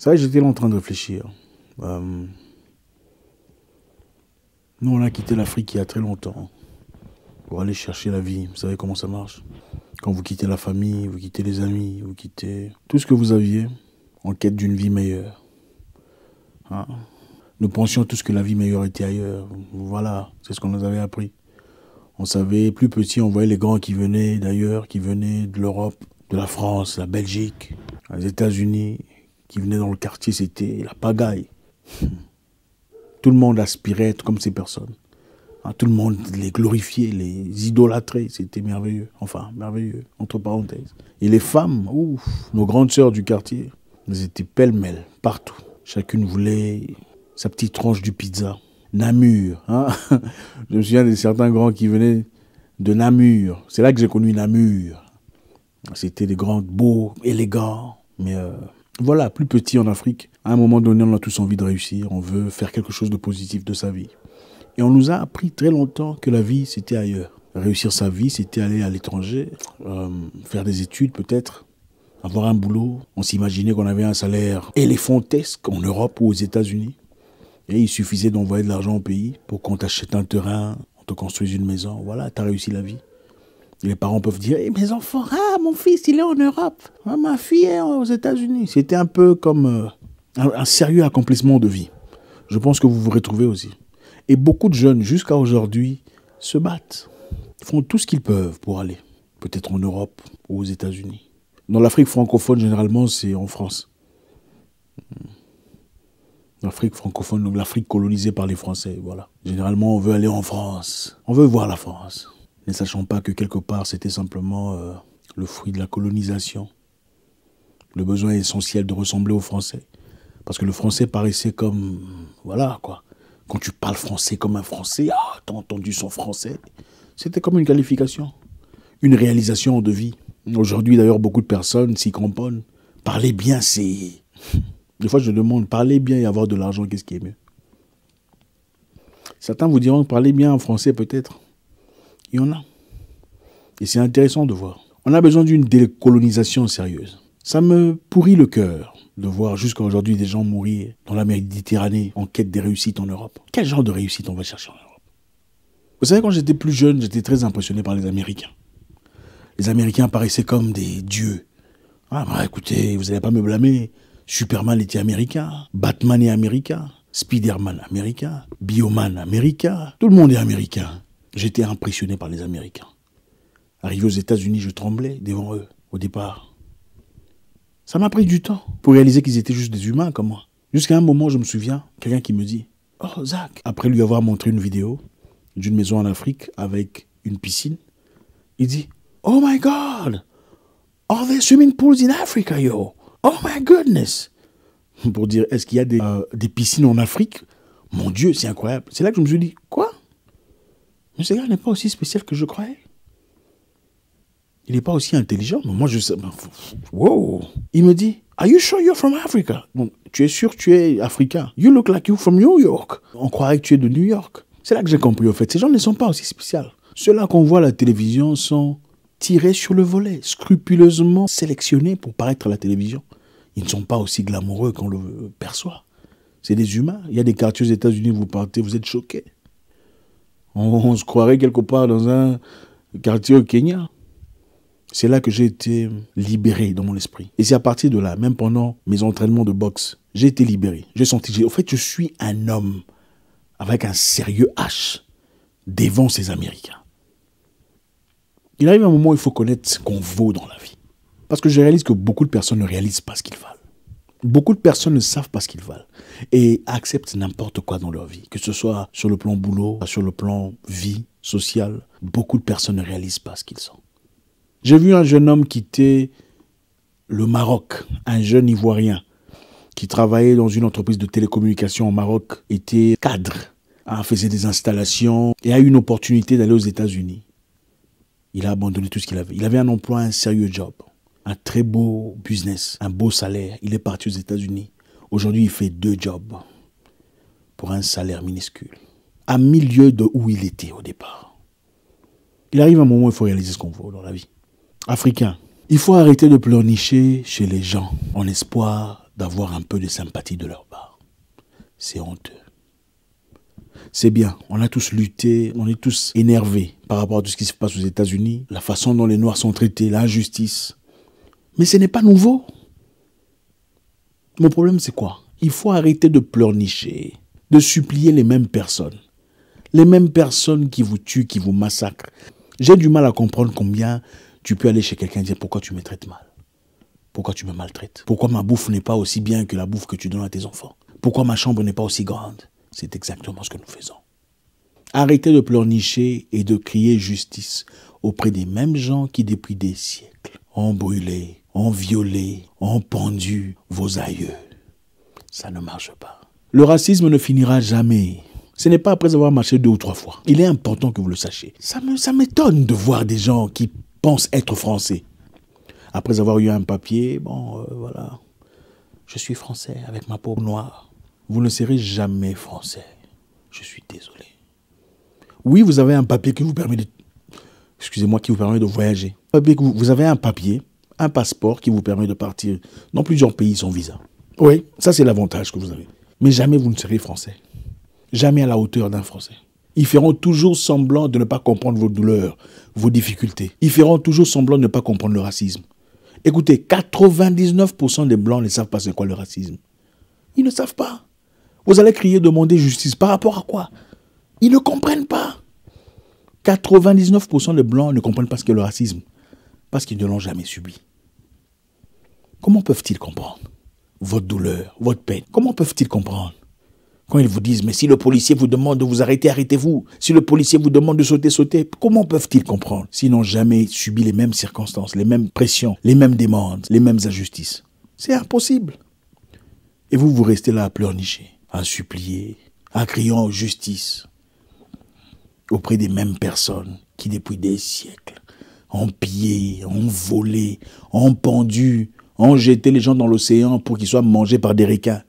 Ça, j'étais là en train de réfléchir. Euh, nous, on a quitté l'Afrique il y a très longtemps pour aller chercher la vie. Vous savez comment ça marche Quand vous quittez la famille, vous quittez les amis, vous quittez tout ce que vous aviez en quête d'une vie meilleure. Hein. nous pensions tout ce que la vie meilleure était ailleurs. Voilà, c'est ce qu'on nous avait appris. On savait, plus petit, on voyait les grands qui venaient d'ailleurs, qui venaient de l'Europe, de la France, la Belgique, les États-Unis qui venaient dans le quartier, c'était la pagaille. Tout le monde aspirait à être comme ces personnes. Hein, tout le monde les glorifiait, les idolâtrait. C'était merveilleux. Enfin, merveilleux, entre parenthèses. Et les femmes, ouf, nos grandes sœurs du quartier, elles étaient pêle-mêle, partout. Chacune voulait sa petite tranche du pizza. Namur. Hein Je me souviens de certains grands qui venaient de Namur. C'est là que j'ai connu Namur. C'était des grands, beaux, élégants. Mais euh, voilà, plus petit en Afrique. À un moment donné, on a tous envie de réussir, on veut faire quelque chose de positif de sa vie. Et on nous a appris très longtemps que la vie, c'était ailleurs. Réussir sa vie, c'était aller à l'étranger, euh, faire des études peut-être, avoir un boulot. On s'imaginait qu'on avait un salaire éléphantesque en Europe ou aux États-Unis. Et il suffisait d'envoyer de l'argent au pays pour qu'on t'achète un terrain, on te construise une maison. Voilà, t'as réussi la vie. Les parents peuvent dire, eh, mes enfants, ah, mon fils, il est en Europe, ah, ma fille est aux États-Unis. C'était un peu comme euh, un, sérieux accomplissement de vie. Je pense que vous vous retrouvez aussi. Et beaucoup de jeunes, jusqu'à aujourd'hui, se battent, font tout ce qu'ils peuvent pour aller, peut-être en Europe ou aux États-Unis. Dans l'Afrique francophone, généralement, c'est en France. Hmm. L'Afrique francophone, donc l'Afrique colonisée par les Français, voilà. Généralement, on veut aller en France. On veut voir la France ne sachant pas que quelque part c'était simplement euh, le fruit de la colonisation, le besoin essentiel de ressembler aux Français. Parce que le français paraissait comme. Voilà, quoi. Quand tu parles français comme un français, ah, t'as entendu son français. C'était comme une qualification, une réalisation de vie. Aujourd'hui, d'ailleurs, beaucoup de personnes s'y cramponnent. Parler bien, c'est. Des fois, je demande, parler bien et avoir de l'argent, qu'est-ce qui est mieux Certains vous diront, parler bien en français peut-être. Il y en a. Et c'est intéressant de voir. On a besoin d'une décolonisation sérieuse. Ça me pourrit le cœur de voir jusqu'à aujourd'hui des gens mourir dans la Méditerranée en quête des réussites en Europe. Quel genre de réussite on va chercher en Europe Vous savez, quand j'étais plus jeune, j'étais très impressionné par les Américains. Les Américains paraissaient comme des dieux. Ah bah, écoutez, vous n'allez pas me blâmer. Superman était américain, Batman est américain, Spiderman américain, Bioman américain, tout le monde est américain. J'étais impressionné par les Américains. Arrivé aux États-Unis, je tremblais devant eux au départ. Ça m'a pris du temps pour réaliser qu'ils étaient juste des humains comme moi. Jusqu'à un moment, je me souviens, quelqu'un qui me dit Oh, Zach Après lui avoir montré une vidéo d'une maison en Afrique avec une piscine, il dit Oh my God Are there swimming pools in Africa, yo Oh my goodness Pour dire Est-ce qu'il y a des, euh, des piscines en Afrique Mon Dieu, c'est incroyable. C'est là que je me suis dit Quoi le Seigneur n'est pas aussi spécial que je croyais. Il n'est pas aussi intelligent. Mais moi, je sais. Ben, wow! Il me dit, Are you sure you're from Africa? Bon, tu es sûr tu es africain. You look like you're from New York. On croirait que tu es de New York. C'est là que j'ai compris, en fait. Ces gens ne sont pas aussi spéciaux. Ceux-là qu'on voit à la télévision sont tirés sur le volet, scrupuleusement sélectionnés pour paraître à la télévision. Ils ne sont pas aussi glamoureux qu'on le perçoit. C'est des humains. Il y a des quartiers aux États-Unis, vous partez, vous êtes choqués. On, se croirait quelque part dans un quartier au Kenya. C'est là que j'ai été libéré dans mon esprit. Et c'est à partir de là, même pendant mes entraînements de boxe, j'ai été libéré. J'ai senti, au fait, je suis un homme avec un sérieux H devant ces Américains. Il arrive un moment où il faut connaître ce qu'on vaut dans la vie. Parce que je réalise que beaucoup de personnes ne réalisent pas ce qu'ils valent. Beaucoup de personnes ne savent pas ce qu'ils valent et acceptent n'importe quoi dans leur vie, que ce soit sur le plan boulot, sur le plan vie sociale. Beaucoup de personnes ne réalisent pas ce qu'ils sont. J'ai vu un jeune homme quitter le Maroc, un jeune Ivoirien qui travaillait dans une entreprise de télécommunication au Maroc, était cadre, hein, faisait des installations et a eu une opportunité d'aller aux États-Unis. Il a abandonné tout ce qu'il avait. Il avait un emploi, un sérieux job un très beau business, un beau salaire. Il est parti aux États-Unis. Aujourd'hui, il fait deux jobs pour un salaire minuscule, à milieu de où il était au départ. Il arrive un moment où il faut réaliser ce qu'on veut dans la vie. Africain, il faut arrêter de pleurnicher chez les gens en espoir d'avoir un peu de sympathie de leur part. C'est honteux. C'est bien, on a tous lutté, on est tous énervés par rapport à tout ce qui se passe aux États-Unis, la façon dont les Noirs sont traités, l'injustice. Mais ce n'est pas nouveau. Mon problème, c'est quoi Il faut arrêter de pleurnicher, de supplier les mêmes personnes. Les mêmes personnes qui vous tuent, qui vous massacrent. J'ai du mal à comprendre combien tu peux aller chez quelqu'un et dire pourquoi tu me traites mal. Pourquoi tu me maltraites Pourquoi ma bouffe n'est pas aussi bien que la bouffe que tu donnes à tes enfants Pourquoi ma chambre n'est pas aussi grande C'est exactement ce que nous faisons. Arrêtez de pleurnicher et de crier justice auprès des mêmes gens qui depuis des siècles ont brûlé ont violé, ont pendu vos aïeux. Ça ne marche pas. Le racisme ne finira jamais. Ce n'est pas après avoir marché deux ou trois fois. Il est important que vous le sachiez. Ça m'étonne de voir des gens qui pensent être français. Après avoir eu un papier, bon, euh, voilà. Je suis français avec ma peau noire. Vous ne serez jamais français. Je suis désolé. Oui, vous avez un papier qui vous permet de... Excusez-moi, qui vous permet de voyager. Vous avez un papier un passeport qui vous permet de partir dans plusieurs pays sans visa. Oui, ça c'est l'avantage que vous avez. Mais jamais vous ne serez français. Jamais à la hauteur d'un français. Ils feront toujours semblant de ne pas comprendre vos douleurs, vos difficultés. Ils feront toujours semblant de ne pas comprendre le racisme. Écoutez, 99% des Blancs ne savent pas c'est quoi le racisme. Ils ne savent pas. Vous allez crier, demander justice. Par rapport à quoi Ils ne comprennent pas. 99% des Blancs ne comprennent pas ce qu'est le racisme. Parce qu'ils ne l'ont jamais subi. Comment peuvent-ils comprendre votre douleur, votre peine Comment peuvent-ils comprendre quand ils vous disent, mais si le policier vous demande de vous arrêter, arrêtez-vous. Si le policier vous demande de sauter, sautez. Comment peuvent-ils comprendre s'ils n'ont jamais subi les mêmes circonstances, les mêmes pressions, les mêmes demandes, les mêmes injustices C'est impossible. Et vous, vous restez là à pleurnicher, à supplier, à crier en justice auprès des mêmes personnes qui, depuis des siècles, ont pillé, ont volé, ont pendu, on jetait les gens dans l'océan pour qu'ils soient mangés par des requins.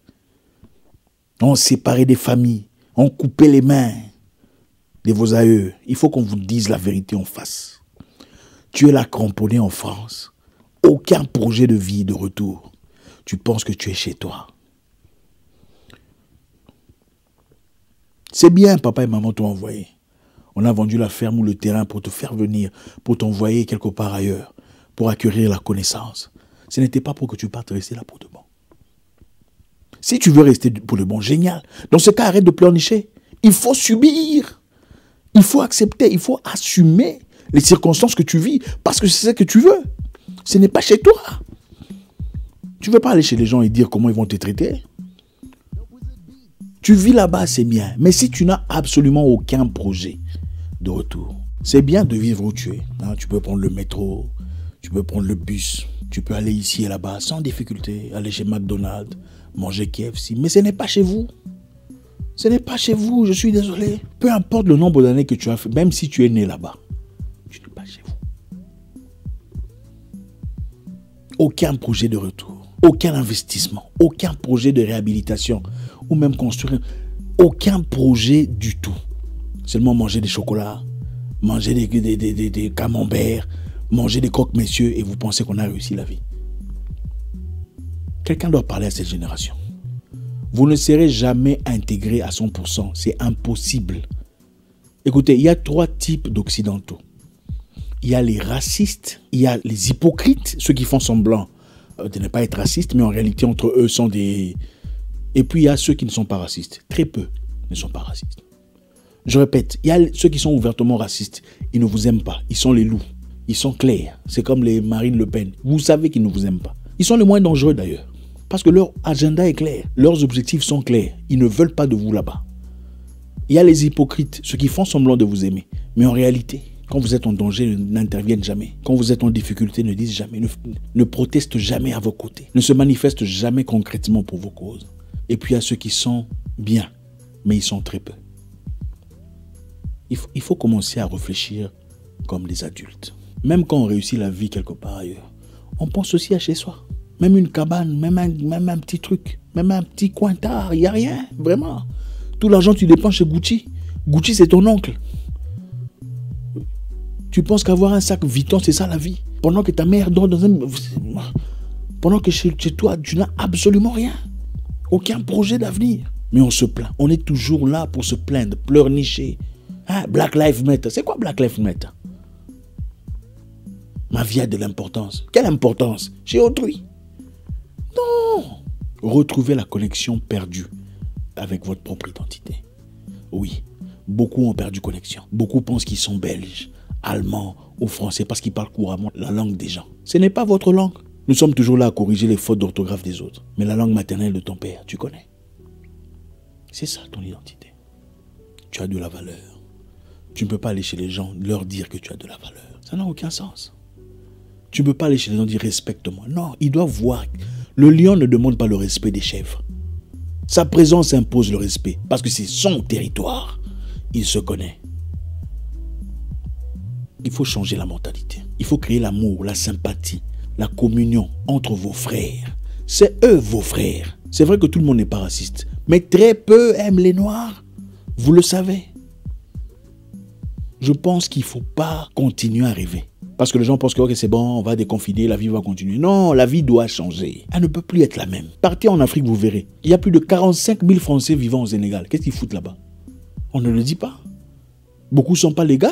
On séparait des familles. On coupait les mains de vos aïeux. Il faut qu'on vous dise la vérité en face. Tu es la cramponnée en France. Aucun projet de vie de retour. Tu penses que tu es chez toi. C'est bien, papa et maman t'ont envoyé. On a vendu la ferme ou le terrain pour te faire venir, pour t'envoyer quelque part ailleurs, pour acquérir la connaissance ce n'était pas pour que tu partes rester là pour de bon. Si tu veux rester pour de bon, génial. Dans ce cas, arrête de pleurnicher. Il faut subir. Il faut accepter. Il faut assumer les circonstances que tu vis parce que c'est ce que tu veux. Ce n'est pas chez toi. Tu ne veux pas aller chez les gens et dire comment ils vont te traiter. Tu vis là-bas, c'est bien. Mais si tu n'as absolument aucun projet de retour, c'est bien de vivre où tu es. Hein, tu peux prendre le métro, tu peux prendre le bus, tu peux aller ici et là-bas sans difficulté, aller chez McDonald's, manger KFC, mais ce n'est pas chez vous. Ce n'est pas chez vous, je suis désolé. Peu importe le nombre d'années que tu as fait, même si tu es né là-bas, tu n'es pas chez vous. Aucun projet de retour, aucun investissement, aucun projet de réhabilitation ou même construire, aucun projet du tout. Seulement manger des chocolats, manger des camemberts, manger des coques, messieurs, et vous pensez qu'on a réussi la vie. Quelqu'un doit parler à cette génération. Vous ne serez jamais intégré à 100%. C'est impossible. Écoutez, il y a trois types d'occidentaux. Il y a les racistes, il y a les hypocrites, ceux qui font semblant euh, de ne pas être racistes, mais en réalité entre eux sont des... Et puis il y a ceux qui ne sont pas racistes. Très peu ne sont pas racistes. Je répète, il y a ceux qui sont ouvertement racistes. Ils ne vous aiment pas. Ils sont les loups. Ils sont clairs. C'est comme les Marine Le Pen. Vous savez qu'ils ne vous aiment pas. Ils sont les moins dangereux d'ailleurs. Parce que leur agenda est clair. Leurs objectifs sont clairs. Ils ne veulent pas de vous là-bas. Il y a les hypocrites, ceux qui font semblant de vous aimer. Mais en réalité, quand vous êtes en danger, n'interviennent jamais. Quand vous êtes en difficulté, ne disent jamais, ne, protestent jamais à vos côtés, ne se manifestent jamais concrètement pour vos causes. Et puis il y a ceux qui sont bien, mais ils sont très peu. Il faut, il faut commencer à réfléchir comme des adultes. Même quand on réussit la vie quelque part ailleurs, on pense aussi à chez soi. Même une cabane, même un, même un petit truc, même un petit cointard, il n'y a rien, vraiment. Tout l'argent tu dépenses chez Gucci. Gucci, c'est ton oncle. Tu penses qu'avoir un sac Vuitton, c'est ça la vie. Pendant que ta mère dort dans un... Pendant que chez, toi, tu n'as absolument rien. Aucun projet d'avenir. Mais on se plaint. On est toujours là pour se plaindre, pleurnicher. Hein? Black life Matter. C'est quoi Black Lives Matter ma vie a de l'importance. Quelle importance Chez autrui. Non Retrouvez la connexion perdue avec votre propre identité. Oui, beaucoup ont perdu connexion. Beaucoup pensent qu'ils sont belges, allemands ou français parce qu'ils parlent couramment la langue des gens. Ce n'est pas votre langue. Nous sommes toujours là à corriger les fautes d'orthographe des autres. Mais la langue maternelle de ton père, tu connais. C'est ça ton identité. Tu as de la valeur. Tu ne peux pas aller chez les gens leur dire que tu as de la valeur. Ça n'a aucun sens. Tu ne peux pas aller chez les gens dire respecte-moi. Non, il doit voir. Le lion ne demande pas le respect des chèvres. Sa présence impose le respect parce que c'est son territoire. Il se connaît. Il faut changer la mentalité. Il faut créer l'amour, la sympathie, la communion entre vos frères. C'est eux vos frères. C'est vrai que tout le monde n'est pas raciste, mais très peu aiment les noirs. Vous le savez. Je pense qu'il ne faut pas continuer à rêver. Parce que les gens pensent que c'est bon, on va déconfiner, la vie va continuer. Non, la vie doit changer. Elle ne peut plus être la même. Partez en Afrique, vous verrez. Il y a plus de 45 000 Français vivant au Sénégal. Qu'est-ce qu'ils foutent là-bas On ne le dit pas. Beaucoup ne sont pas légaux.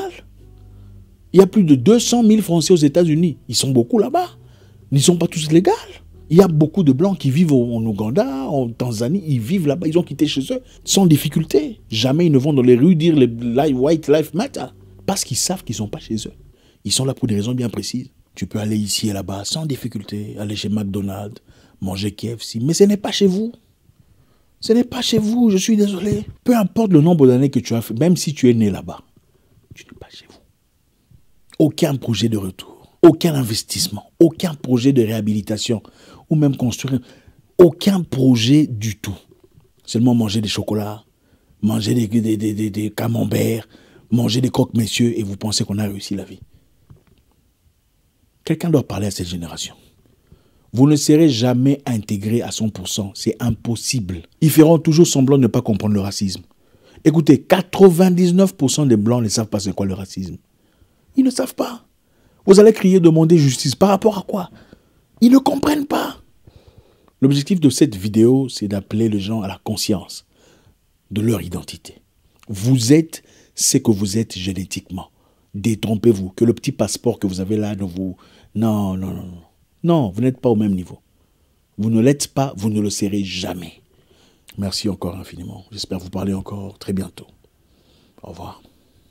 Il y a plus de 200 000 Français aux États-Unis. Ils sont beaucoup là-bas. Ils ne sont pas tous légaux. Il y a beaucoup de Blancs qui vivent en Ouganda, en Tanzanie, ils vivent là-bas, ils ont quitté chez eux sans difficulté. Jamais ils ne vont dans les rues dire les White Life Matter parce qu'ils savent qu'ils ne sont pas chez eux. Ils sont là pour des raisons bien précises. Tu peux aller ici et là-bas sans difficulté, aller chez McDonald's, manger KFC, mais ce n'est pas chez vous. Ce n'est pas chez vous, je suis désolé. Peu importe le nombre d'années que tu as fait, même si tu es né là-bas, tu n'es pas chez vous. Aucun projet de retour, aucun investissement, aucun projet de réhabilitation ou même construire, aucun projet du tout. Seulement manger des chocolats, manger des, des camemberts, manger des coques messieurs et vous pensez qu'on a réussi la vie. Quelqu'un doit parler à cette génération. Vous ne serez jamais intégrés à 100%. C'est impossible. Ils feront toujours semblant de ne pas comprendre le racisme. Écoutez, 99% des Blancs ne savent pas c'est quoi le racisme. Ils ne savent pas. Vous allez crier, demander justice. Par rapport à quoi Ils ne comprennent pas. L'objectif de cette vidéo, c'est d'appeler les gens à la conscience de leur identité. Vous êtes ce que vous êtes génétiquement. Détrompez-vous. Que le petit passeport que vous avez là ne vous non, non, non, non. Non, vous n'êtes pas au même niveau. Vous ne l'êtes pas, vous ne le serez jamais. Merci encore infiniment. J'espère vous parler encore très bientôt. Au revoir.